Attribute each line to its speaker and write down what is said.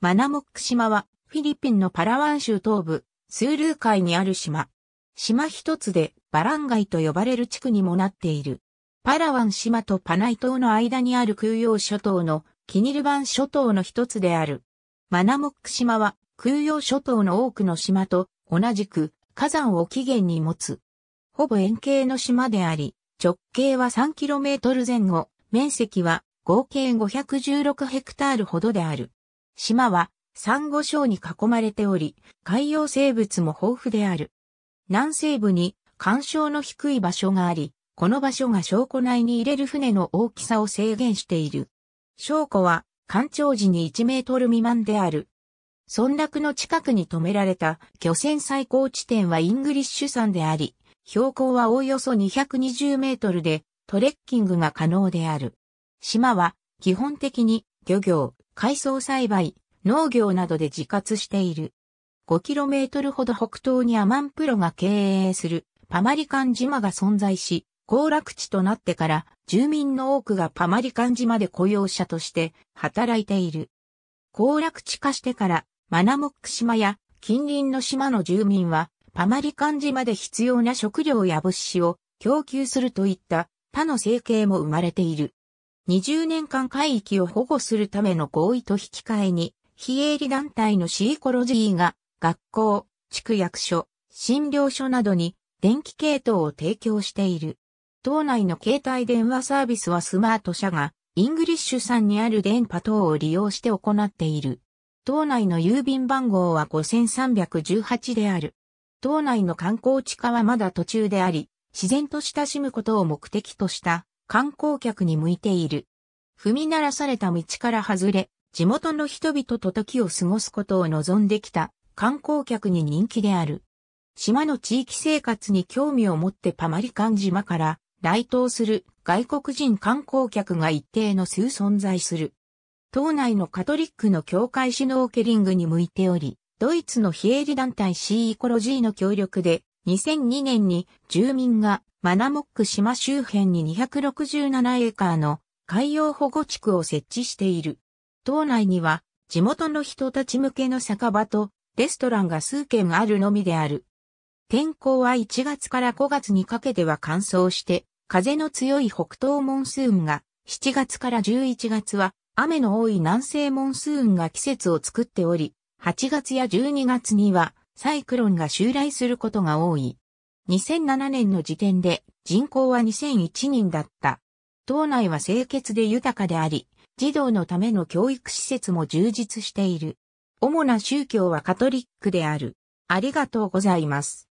Speaker 1: マナモック島はフィリピンのパラワン州東部、スールー海にある島。島一つでバランガイと呼ばれる地区にもなっている。パラワン島とパナイ島の間にある空洋諸島のキニルバン諸島の一つである。マナモック島は空洋諸島の多くの島と同じく火山を起源に持つ。ほぼ円形の島であり、直径は 3km 前後、面積は合計516ヘクタールほどである。島は、珊瑚礁に囲まれており、海洋生物も豊富である。南西部に干渉の低い場所があり、この場所が証拠内に入れる船の大きさを制限している。証拠は、干潮時に1メートル未満である。村落の近くに止められた漁船最高地点はイングリッシュ山であり、標高はおおよそ220メートルで、トレッキングが可能である。島は、基本的に漁業、海藻栽培、農業などで自活している。5km ほど北東にアマンプロが経営するパマリカン島が存在し、行楽地となってから住民の多くがパマリカン島で雇用者として働いている。行楽地化してからマナモック島や近隣の島の住民はパマリカン島で必要な食料や物資を供給するといった他の生計も生まれている。20年間海域を保護するための合意と引き換えに、非営利団体のシーコロジーが、学校、地区役所、診療所などに電気系統を提供している。島内の携帯電話サービスはスマート社が、イングリッシュさんにある電波等を利用して行っている。島内の郵便番号は5318である。島内の観光地化はまだ途中であり、自然と親しむことを目的とした観光客に向いている。踏み鳴らされた道から外れ、地元の人々と時を過ごすことを望んできた観光客に人気である。島の地域生活に興味を持ってパマリカン島から来島する外国人観光客が一定の数存在する。島内のカトリックの教会シノーケリングに向いており、ドイツの非営利団体シーイコロジーの協力で2002年に住民がマナモック島周辺に267エーカーの海洋保護地区を設置している。島内には地元の人たち向けの酒場とレストランが数軒あるのみである。天候は1月から5月にかけては乾燥して、風の強い北東モンスーンが、7月から11月は雨の多い南西モンスーンが季節を作っており、8月や12月にはサイクロンが襲来することが多い。2007年の時点で人口は2001人だった。島内は清潔で豊かであり、児童のための教育施設も充実している。主な宗教はカトリックである。ありがとうございます。